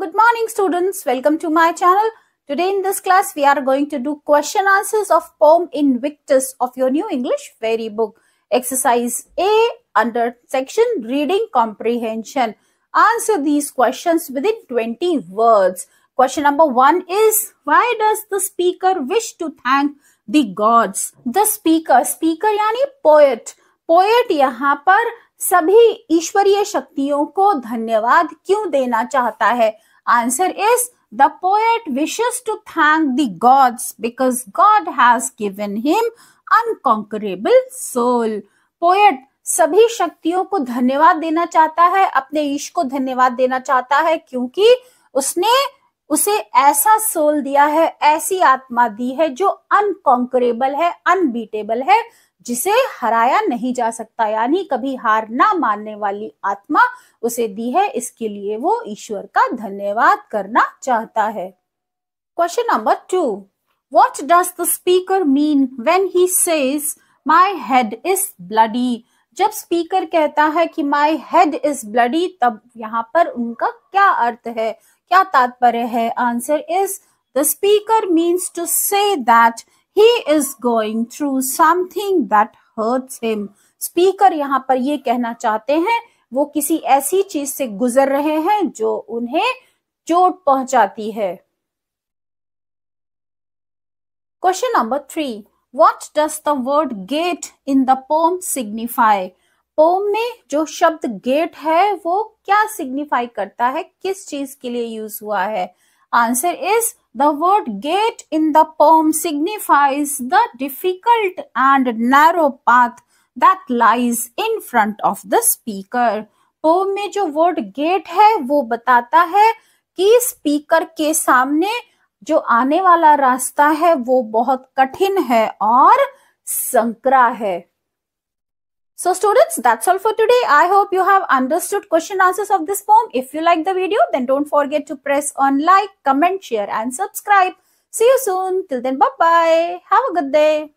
good morning students welcome to my channel today in this class we are going to do question answers of poem invictus of your new english very book exercise a under section reading comprehension answer these questions within 20 words question number one is why does the speaker wish to thank the gods the speaker speaker yani poet poet yahan par सभी ईश्वरीय शक्तियों को धन्यवाद क्यों देना चाहता है answer is the poet wishes to thank the gods because God has given him unconquerable soul poet सभी शक्तियों को धन्यवाद देना चाहता है अपने ईश को धन्यवाद देना चाहता है क्योंकि उसने उसे ऐसा सोल दिया है ऐसी आत्मा दी है जो अनकॉन्करेबल है अनबीटेबल है जिसे हराया नहीं जा सकता यानी कभी हार ना मानने वाली आत्मा उसे दी है इसके लिए वो ईश्वर का धन्यवाद करना चाहता है question number two what does the speaker mean when he says my head is bloody जब स्पीकर कहता है कि माई हेड इज ब्लडी तब यहाँ पर उनका क्या अर्थ है क्या तात्पर्य है answer is the speaker means to say that he is going through something that hurts him speaker यहाँ पर ये कहना चाहते हैं वो किसी ऐसी चीज से गुजर रहे हैं जो उन्हें चोट पहुंचाती है question number three what does the word gate in the poem signify poem में जो शब्द गेट है वो क्या सिग्निफाई करता है किस चीज के लिए यूज हुआ है answer is the word gate in the poem signifies the difficult and narrow path that lies in front of the speaker poem में जो वर्ड गेट है वो बताता है कि स्पीकर के सामने जो आने वाला रास्ता है वो बहुत कठिन है और संकरा है So students, that's all for today. I hope you have understood question answers of this poem. If you like the video, then don't forget to press on like, comment, share and subscribe. See you soon. Till then, bye-bye. Have a good day.